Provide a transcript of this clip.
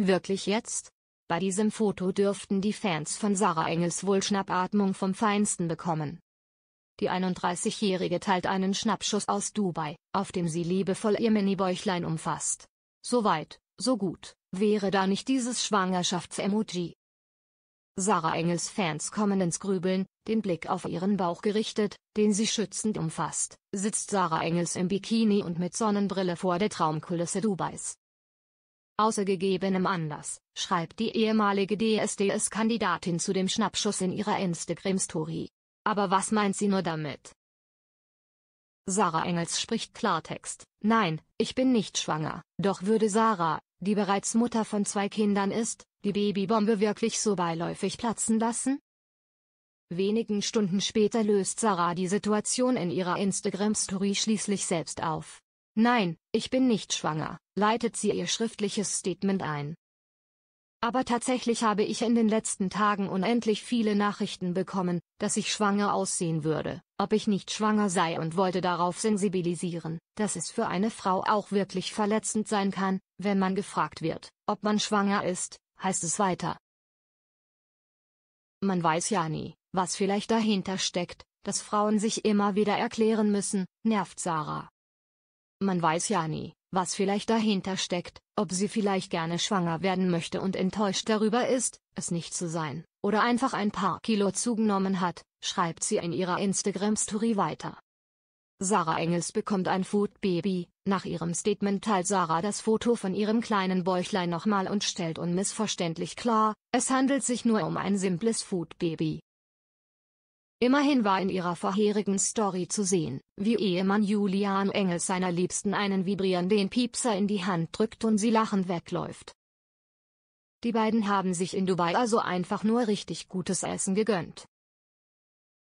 Wirklich jetzt? Bei diesem Foto dürften die Fans von Sarah Engels wohl Schnappatmung vom Feinsten bekommen. Die 31-Jährige teilt einen Schnappschuss aus Dubai, auf dem sie liebevoll ihr Mini-Bäuchlein umfasst. So weit, so gut, wäre da nicht dieses Schwangerschafts-Emoji. Sarah Engels Fans kommen ins Grübeln, den Blick auf ihren Bauch gerichtet, den sie schützend umfasst, sitzt Sarah Engels im Bikini und mit Sonnenbrille vor der Traumkulisse Dubais. Außer gegebenem Anlass, schreibt die ehemalige DSDS-Kandidatin zu dem Schnappschuss in ihrer Instagram-Story. Aber was meint sie nur damit? Sarah Engels spricht Klartext. Nein, ich bin nicht schwanger. Doch würde Sarah, die bereits Mutter von zwei Kindern ist, die Babybombe wirklich so beiläufig platzen lassen? Wenigen Stunden später löst Sarah die Situation in ihrer Instagram-Story schließlich selbst auf. Nein, ich bin nicht schwanger, leitet sie ihr schriftliches Statement ein. Aber tatsächlich habe ich in den letzten Tagen unendlich viele Nachrichten bekommen, dass ich schwanger aussehen würde, ob ich nicht schwanger sei und wollte darauf sensibilisieren, dass es für eine Frau auch wirklich verletzend sein kann, wenn man gefragt wird, ob man schwanger ist, heißt es weiter. Man weiß ja nie, was vielleicht dahinter steckt, dass Frauen sich immer wieder erklären müssen, nervt Sarah. Man weiß ja nie, was vielleicht dahinter steckt, ob sie vielleicht gerne schwanger werden möchte und enttäuscht darüber ist, es nicht zu sein, oder einfach ein paar Kilo zugenommen hat, schreibt sie in ihrer Instagram-Story weiter. Sarah Engels bekommt ein Food Baby. Nach ihrem Statement teilt Sarah das Foto von ihrem kleinen Bäuchlein nochmal und stellt unmissverständlich klar, es handelt sich nur um ein simples Food Baby. Immerhin war in ihrer vorherigen Story zu sehen, wie Ehemann Julian Engels seiner Liebsten einen vibrierenden Piepser in die Hand drückt und sie lachend wegläuft. Die beiden haben sich in Dubai also einfach nur richtig gutes Essen gegönnt.